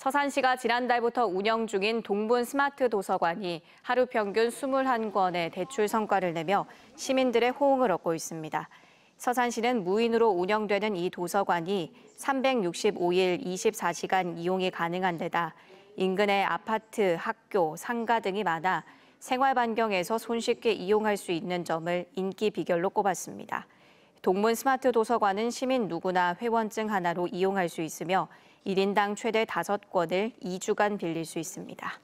서산시가 지난달부터 운영 중인 동분 스마트 도서관이 하루 평균 21권의 대출 성과를 내며 시민들의 호응을 얻고 있습니다. 서산시는 무인으로 운영되는 이 도서관이 365일 24시간 이용이 가능한 데다 인근의 아파트, 학교, 상가 등이 많아 생활 반경에서 손쉽게 이용할 수 있는 점을 인기 비결로 꼽았습니다. 동문 스마트 도서관은 시민 누구나 회원증 하나로 이용할 수 있으며 1인당 최대 5권을 2주간 빌릴 수 있습니다.